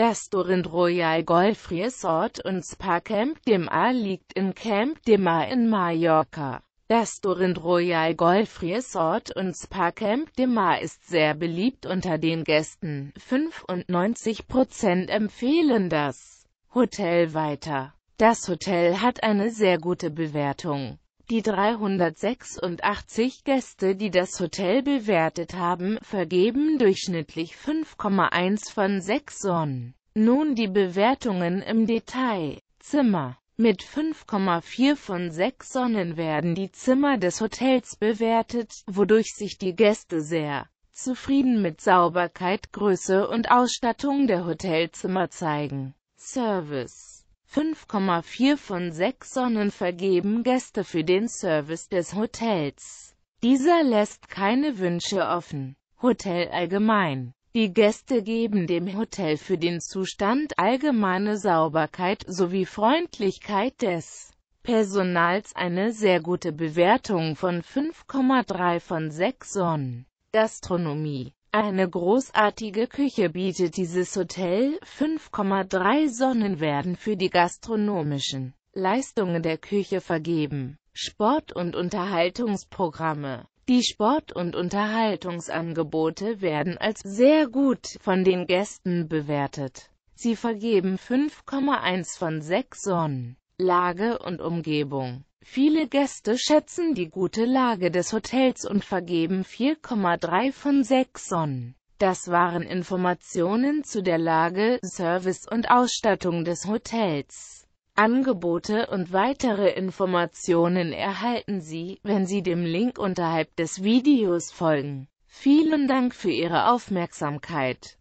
Das Dorint Royal Golf Resort und Spa Camp de Mar liegt in Camp de Mar in Mallorca. Das Dorint Royal Golf Resort und Spa Camp de Mar ist sehr beliebt unter den Gästen. 95% empfehlen das Hotel weiter. Das Hotel hat eine sehr gute Bewertung. Die 386 Gäste, die das Hotel bewertet haben, vergeben durchschnittlich 5,1 von 6 Sonnen. Nun die Bewertungen im Detail. Zimmer mit 5,4 von 6 Sonnen werden die Zimmer des Hotels bewertet, wodurch sich die Gäste sehr zufrieden mit Sauberkeit, Größe und Ausstattung der Hotelzimmer zeigen. Service 5,4 von 6 Sonnen vergeben Gäste für den Service des Hotels. Dieser lässt keine Wünsche offen. Hotel allgemein. Die Gäste geben dem Hotel für den Zustand allgemeine Sauberkeit sowie Freundlichkeit des Personals eine sehr gute Bewertung von 5,3 von 6 Sonnen. Gastronomie eine großartige Küche bietet dieses Hotel, 5,3 Sonnen werden für die gastronomischen Leistungen der Küche vergeben. Sport- und Unterhaltungsprogramme Die Sport- und Unterhaltungsangebote werden als sehr gut von den Gästen bewertet. Sie vergeben 5,1 von 6 Sonnen. Lage und Umgebung. Viele Gäste schätzen die gute Lage des Hotels und vergeben 4,3 von 6 Sonnen. Das waren Informationen zu der Lage, Service und Ausstattung des Hotels. Angebote und weitere Informationen erhalten Sie, wenn Sie dem Link unterhalb des Videos folgen. Vielen Dank für Ihre Aufmerksamkeit.